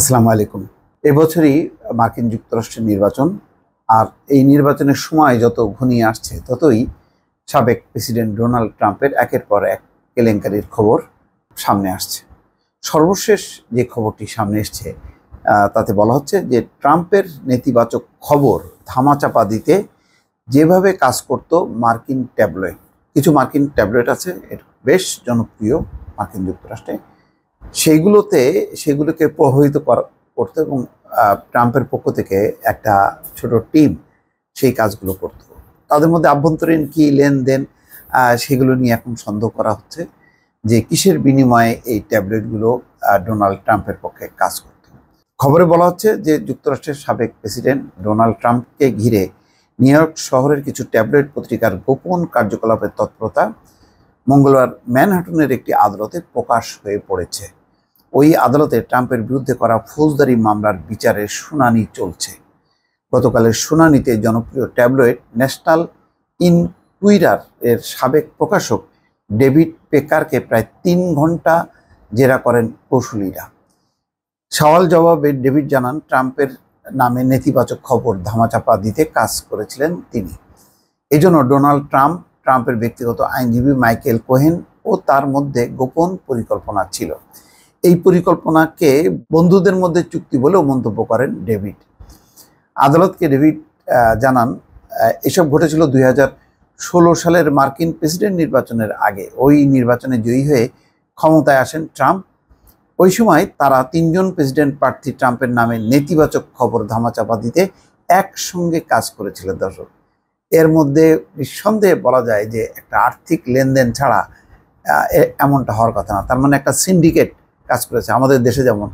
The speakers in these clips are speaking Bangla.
আসসালামু আলাইকুম এবছরই মার্কিন যুক্তরাষ্ট্রের নির্বাচন আর এই নির্বাচনের সময় যত ঘনিয়ে আসছে ততই সাবেক প্রেসিডেন্ট ডোনাল্ড ট্রাম্পের একের পর এক কেলেঙ্কারির খবর সামনে আসছে সর্বশেষ যে খবরটি সামনে এসছে তাতে বলা হচ্ছে যে ট্রাম্পের নেতিবাচক খবর ধামাচাপা দিতে যেভাবে কাজ করত মার্কিন ট্যাবলেট কিছু মার্কিন ট্যাবলেট আছে এর বেশ জনপ্রিয় মার্কিন যুক্তরাষ্ট্রে সেইগুলোতে সেগুলোকে প্রভাবিত করতো এবং ট্রাম্পের পক্ষ থেকে একটা ছোট টিম সেই কাজগুলো করত তাদের মধ্যে আভ্যন্তরীণ কি লেনদেন সেগুলো নিয়ে এখন সন্দেহ করা হচ্ছে যে কিসের বিনিময়ে এই ট্যাবলেটগুলো ডোনাল্ড ট্রাম্পের পক্ষে কাজ করত খবরে বলা হচ্ছে যে যুক্তরাষ্ট্রের সাবেক প্রেসিডেন্ট ডোনাল্ড ট্রাম্পকে ঘিরে নিউ ইয়র্ক শহরের কিছু ট্যাবলেট পত্রিকার গোপন কার্যকলাপের তৎপরতা মঙ্গলবার ম্যানহাটনের একটি আদালতে প্রকাশ হয়ে পড়েছে ওই আদালতে ট্রাম্পের বিরুদ্ধে করা ফৌজদারি মামলার বিচারের শুনানি চলছে গতকালের শুনানিতে জনপ্রিয় ট্যাবলয়েড ন্যাশনাল ইনকুইরার এর সাবেক প্রকাশক ডেভিড পেকারকে প্রায় তিন ঘন্টা জেরা করেন কৌশলীরা সওয়াল জবাবে ডেভিড জানান ট্রাম্পের নামে নেতিবাচক খবর ধামাচাপা দিতে কাজ করেছিলেন তিনি এজন্য ডোনাল্ড ট্রাম্প ট্রাম্পের ব্যক্তিগত আইনজীবী মাইকেল কোহেন ও তার মধ্যে গোপন পরিকল্পনা ছিল এই পরিকল্পনাকে বন্ধুদের মধ্যে চুক্তি বলেও মন্তব্য করেন ডেভিড আদালতকে ডেভিড জানান এসব ঘটেছিল দুই সালের মার্কিন প্রেসিডেন্ট নির্বাচনের আগে ওই নির্বাচনে জয়ী হয়ে ক্ষমতায় আসেন ট্রাম্প ওই সময় তারা তিনজন প্রেসিডেন্ট প্রার্থী ট্রাম্পের নামে নেতিবাচক খবর ধামাচাপা দিতে একসঙ্গে কাজ করেছিলেন দর্শক এর মধ্যে নিঃসন্দেহে বলা যায় যে একটা আর্থিক লেনদেন ছাড়া এমনটা হওয়ার কথা না তার মানে একটা সিন্ডিকেট কাজ করেছে আমাদের দেশে যেমন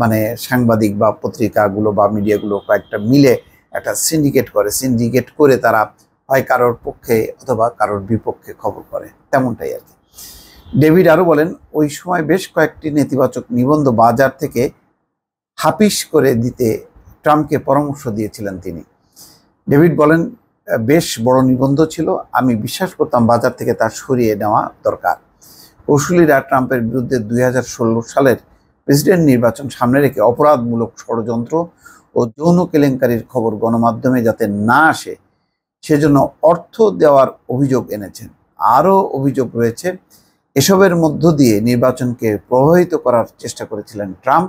মানে সাংবাদিক বা পত্রিকাগুলো বা মিডিয়াগুলো কয়েকটা মিলে একটা সিন্ডিকেট করে সিন্ডিকেট করে তারা হয় কারোর পক্ষে অথবা কারোর বিপক্ষে খবর করে তেমনটাই আর কি ডেভিড আরও বলেন ওই সময় বেশ কয়েকটি নেতিবাচক নিবন্ধ বাজার থেকে হাপিস করে দিতে ট্রাম্পকে পরামর্শ দিয়েছিলেন তিনি ডেভিড বলেন বেশ বড় নিবন্ধ ছিল আমি বিশ্বাস করতাম বাজার থেকে তা সরিয়ে নেওয়া দরকার কৌশলীরা ট্রাম্পের বিরুদ্ধে দুই সালের প্রেসিডেন্ট নির্বাচন সামনে রেখে অপরাধমূলক ষড়যন্ত্র ও যৌন কেলেঙ্কারির খবর গণমাধ্যমে যাতে না আসে সেজন্য অর্থ দেওয়ার অভিযোগ এনেছেন আরও অভিযোগ রয়েছে এসবের মধ্য দিয়ে নির্বাচনকে প্রভাবিত করার চেষ্টা করেছিলেন ট্রাম্প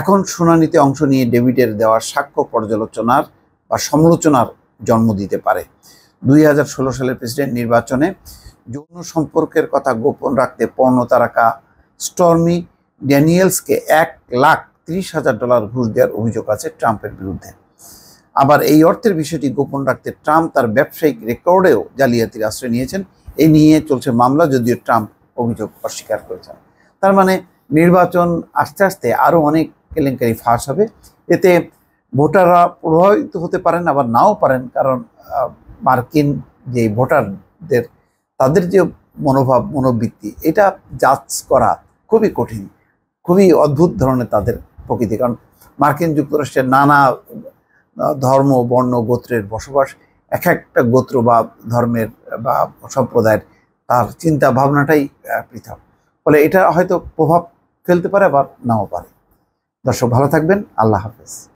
এখন শুনানিতে অংশ নিয়ে ডেভিডের দেওয়া সাক্ষ্য পর্যালোচনার বা সমালোচনার জন্ম দিতে পারে দুই সালের প্রেসিডেন্ট নির্বাচনে যৌন সম্পর্কের কথা গোপন রাখতে পর্ণ তারকা স্টর্মি ড্যানিয়েলসকে এক লাখ ত্রিশ হাজার ডলার ঘুষ দেওয়ার অভিযোগ আছে ট্রাম্পের বিরুদ্ধে আবার এই অর্থের বিষয়টি গোপন রাখতে ট্রাম্প তার ব্যবসায়িক রেকর্ডেও জালিয়াতির আশ্রয় নিয়েছেন এই নিয়ে চলছে মামলা যদিও ট্রাম্প অভিযোগ অস্বীকার করেছেন তার মানে নির্বাচন আস্তে আস্তে আরও অনেক কেলেঙ্কারি ফাঁস হবে এতে ভোটাররা প্রভাবিত হতে পারেন আবার নাও পারেন কারণ মার্কিন যে ভোটারদের তাদের যে মনোভাব মনোবৃত্তি এটা যাচ করা খুবই কঠিন খুবই অদ্ভুত ধরনের তাদের প্রকৃতি কারণ মার্কিন যুক্তরাষ্ট্রের নানা ধর্ম বর্ণ গোত্রের বসবাস এক একটা গোত্র বা ধর্মের বা সম্প্রদায়ের তার চিন্তা ভাবনাটাই পৃথক ফলে এটা হয়তো প্রভাব ফেলতে পারে বা নাও পারে দর্শক ভালো থাকবেন আল্লাহ হাফেজ